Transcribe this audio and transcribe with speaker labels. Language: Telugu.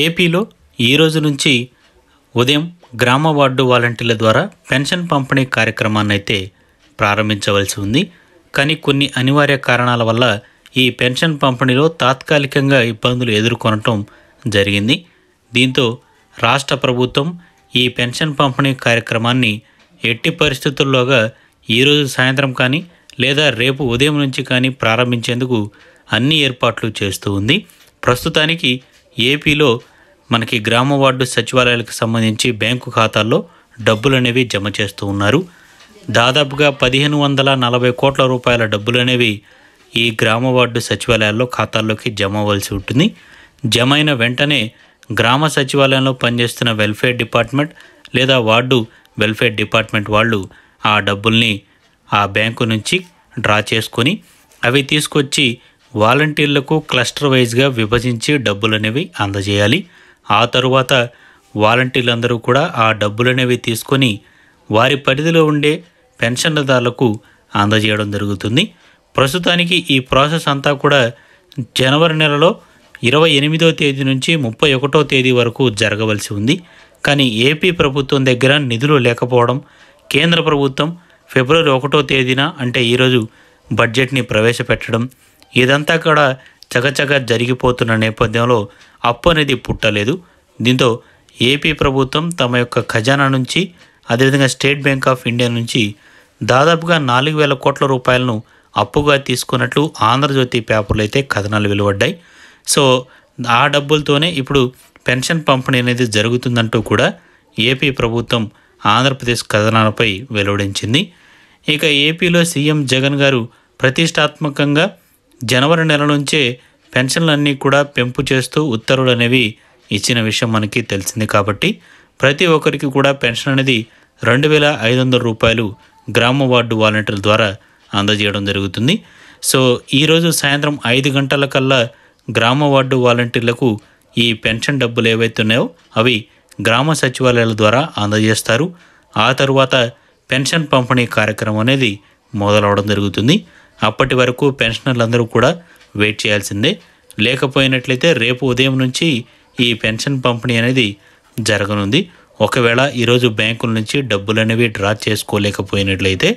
Speaker 1: ఏపీలో ఈ రోజు నుంచి ఉదయం గ్రామ వార్డు వాలంటీర్ల ద్వారా పెన్షన్ పంపిణీ కార్యక్రమాన్ని అయితే ప్రారంభించవలసి ఉంది కానీ కొన్ని అనివార్య కారణాల వల్ల ఈ పెన్షన్ పంపిణీలో తాత్కాలికంగా ఇబ్బందులు ఎదుర్కొనటం జరిగింది దీంతో రాష్ట్ర ప్రభుత్వం ఈ పెన్షన్ పంపిణీ కార్యక్రమాన్ని ఎట్టి పరిస్థితుల్లోగా ఈరోజు సాయంత్రం కానీ లేదా రేపు ఉదయం నుంచి కానీ ప్రారంభించేందుకు అన్ని ఏర్పాట్లు చేస్తూ ఉంది ప్రస్తుతానికి ఏపీలో మనకి గ్రామ వార్డు సచివాలయాలకు సంబంధించి బ్యాంకు ఖాతాల్లో డబ్బులు అనేవి జమ చేస్తూ ఉన్నారు దాదాపుగా పదిహేను వందల నలభై కోట్ల రూపాయల డబ్బులు అనేవి ఈ గ్రామ వార్డు సచివాలయాల్లో ఖాతాల్లోకి జమ అవ్వాల్సి ఉంటుంది జమ అయిన వెంటనే గ్రామ సచివాలయంలో పనిచేస్తున్న వెల్ఫేర్ డిపార్ట్మెంట్ లేదా వార్డు వెల్ఫేర్ డిపార్ట్మెంట్ వాళ్ళు ఆ డబ్బుల్ని ఆ బ్యాంకు నుంచి డ్రా చేసుకొని అవి తీసుకొచ్చి వాలంటీర్లకు క్లస్టర్ వైజ్గా విభజించి డబ్బులు అనేవి అందజేయాలి ఆ తరువాత వాలంటీర్లందరూ కూడా ఆ డబ్బులు అనేవి తీసుకొని వారి పరిధిలో ఉండే పెన్షన్లదారులకు అందజేయడం జరుగుతుంది ప్రస్తుతానికి ఈ ప్రాసెస్ అంతా కూడా జనవరి నెలలో ఇరవై ఎనిమిదో తేదీ నుంచి ముప్పై ఒకటో తేదీ వరకు జరగవలసి ఉంది కానీ ఏపీ ప్రభుత్వం దగ్గర నిధులు లేకపోవడం కేంద్ర ప్రభుత్వం ఫిబ్రవరి ఒకటో తేదీన అంటే ఈరోజు బడ్జెట్ని ప్రవేశపెట్టడం ఇదంతా కూడా చకచక జరిగిపోతున్న నేపథ్యంలో అప్పు అనేది పుట్టలేదు దీంతో ఏపీ ప్రభుత్వం తమ యొక్క ఖజానా నుంచి అదేవిధంగా స్టేట్ బ్యాంక్ ఆఫ్ ఇండియా నుంచి దాదాపుగా నాలుగు వేల కోట్ల రూపాయలను అప్పుగా తీసుకున్నట్లు ఆంధ్రజ్యోతి పేపర్లు అయితే కథనాలు వెలువడ్డాయి సో ఆ డబ్బులతోనే ఇప్పుడు పెన్షన్ పంపిణీ అనేది జరుగుతుందంటూ కూడా ఏపీ ప్రభుత్వం ఆంధ్రప్రదేశ్ కథనాలపై వెలువడించింది ఇక ఏపీలో సీఎం జగన్ గారు ప్రతిష్టాత్మకంగా జనవరి నెల నుంచే పెన్షన్లన్నీ కూడా పెంపు చేస్తూ ఉత్తర్వులు అనేవి ఇచ్చిన విషయం మనకి తెలిసింది కాబట్టి ప్రతి ఒక్కరికి కూడా పెన్షన్ అనేది రెండు వేల ఐదు వందల రూపాయలు గ్రామ వార్డు వాలంటీర్ల ద్వారా అందజేయడం జరుగుతుంది సో ఈరోజు సాయంత్రం ఐదు గంటల కల్లా గ్రామ వార్డు వాలంటీర్లకు ఈ పెన్షన్ డబ్బులు ఏవైతే ఉన్నాయో అవి గ్రామ సచివాలయాల ద్వారా అందజేస్తారు ఆ తరువాత పెన్షన్ పంపిణీ కార్యక్రమం అనేది మొదలవడం జరుగుతుంది అప్పటి వరకు అందరూ కూడా వెయిట్ చేయాల్సిందే లేకపోయినట్లయితే రేపు ఉదయం నుంచి ఈ పెన్షన్ పంపిణీ అనేది జరగనుంది ఒకవేళ ఈరోజు బ్యాంకుల నుంచి డబ్బులు అనేవి డ్రా చేసుకోలేకపోయినట్లయితే